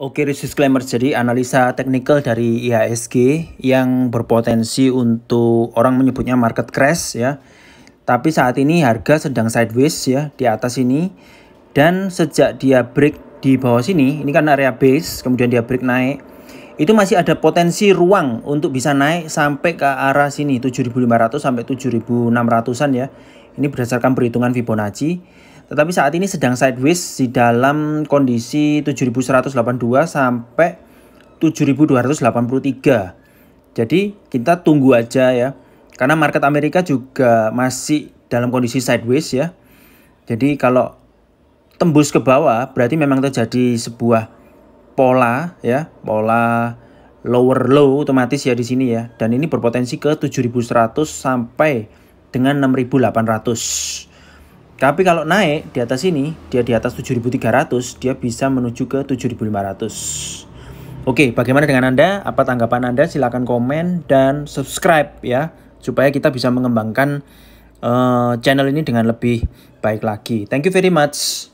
Oke, risk disclaimer. Jadi analisa teknikal dari IHSG yang berpotensi untuk orang menyebutnya market crash ya. Tapi saat ini harga sedang sideways ya di atas ini dan sejak dia break di bawah sini, ini kan area base, kemudian dia break naik. Itu masih ada potensi ruang untuk bisa naik sampai ke arah sini 7500 sampai 7600-an ya. Ini berdasarkan perhitungan Fibonacci. Tetapi saat ini sedang sideways di dalam kondisi 7182 sampai 7283. Jadi kita tunggu aja ya. Karena market Amerika juga masih dalam kondisi sideways ya. Jadi kalau tembus ke bawah berarti memang terjadi sebuah pola ya, pola lower low otomatis ya di sini ya. Dan ini berpotensi ke 7100 sampai dengan 6800. Tapi kalau naik di atas ini, dia di atas 7.300, dia bisa menuju ke 7.500. Oke, bagaimana dengan Anda? Apa tanggapan Anda? Silahkan komen dan subscribe ya, supaya kita bisa mengembangkan uh, channel ini dengan lebih baik lagi. Thank you very much.